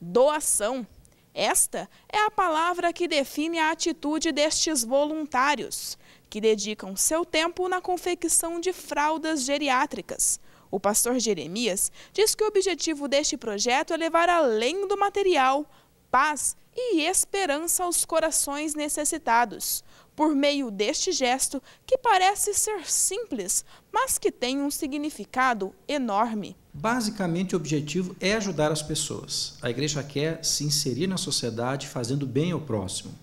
doação. Esta é a palavra que define a atitude destes voluntários, que dedicam seu tempo na confecção de fraldas geriátricas. O pastor Jeremias diz que o objetivo deste projeto é levar além do material paz e esperança aos corações necessitados por meio deste gesto que parece ser simples, mas que tem um significado enorme. Basicamente, o objetivo é ajudar as pessoas. A igreja quer se inserir na sociedade fazendo bem ao próximo.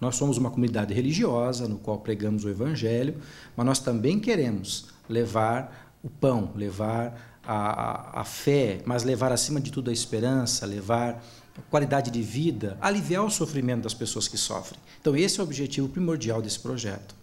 Nós somos uma comunidade religiosa no qual pregamos o evangelho, mas nós também queremos levar o pão, levar a, a, a fé, mas levar acima de tudo a esperança, levar qualidade de vida, aliviar o sofrimento das pessoas que sofrem. Então, esse é o objetivo primordial desse projeto.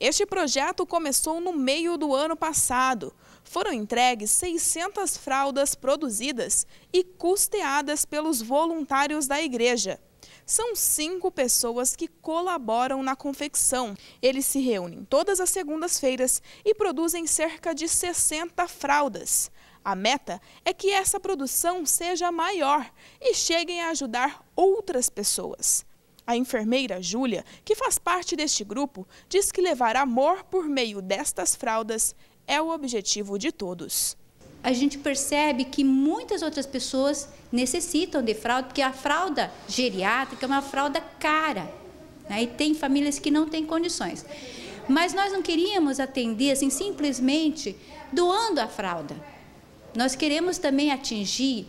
Este projeto começou no meio do ano passado. Foram entregues 600 fraldas produzidas e custeadas pelos voluntários da igreja são cinco pessoas que colaboram na confecção. Eles se reúnem todas as segundas-feiras e produzem cerca de 60 fraldas. A meta é que essa produção seja maior e cheguem a ajudar outras pessoas. A enfermeira Júlia, que faz parte deste grupo, diz que levar amor por meio destas fraldas é o objetivo de todos a gente percebe que muitas outras pessoas necessitam de fralda, porque a fralda geriátrica é uma fralda cara. Né? E tem famílias que não têm condições. Mas nós não queríamos atender assim, simplesmente doando a fralda. Nós queremos também atingir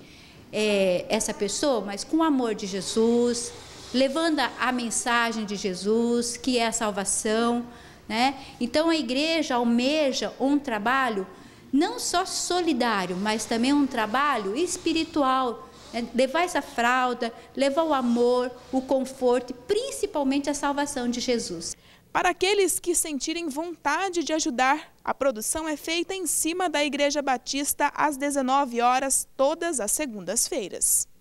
é, essa pessoa, mas com o amor de Jesus, levando a mensagem de Jesus, que é a salvação. Né? Então a igreja almeja um trabalho não só solidário, mas também um trabalho espiritual. Né? Levar essa fralda, levar o amor, o conforto e principalmente a salvação de Jesus. Para aqueles que sentirem vontade de ajudar, a produção é feita em cima da Igreja Batista às 19 horas, todas as segundas-feiras.